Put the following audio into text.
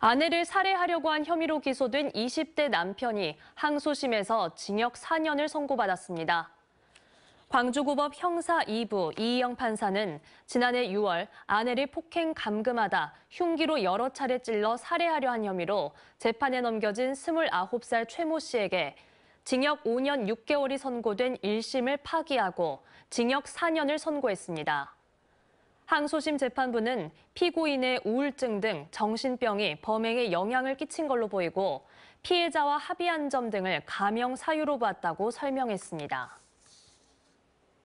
아내를 살해하려고 한 혐의로 기소된 20대 남편이 항소심에서 징역 4년을 선고받았습니다. 광주고법 형사 2부 이희영 판사는 지난해 6월 아내를 폭행 감금하다 흉기로 여러 차례 찔러 살해하려 한 혐의로 재판에 넘겨진 29살 최모 씨에게 징역 5년 6개월이 선고된 1심을 파기하고 징역 4년을 선고했습니다. 항소심 재판부는 피고인의 우울증 등 정신병이 범행에 영향을 끼친 걸로 보이고 피해자와 합의한 점 등을 가명 사유로 봤다고 설명했습니다.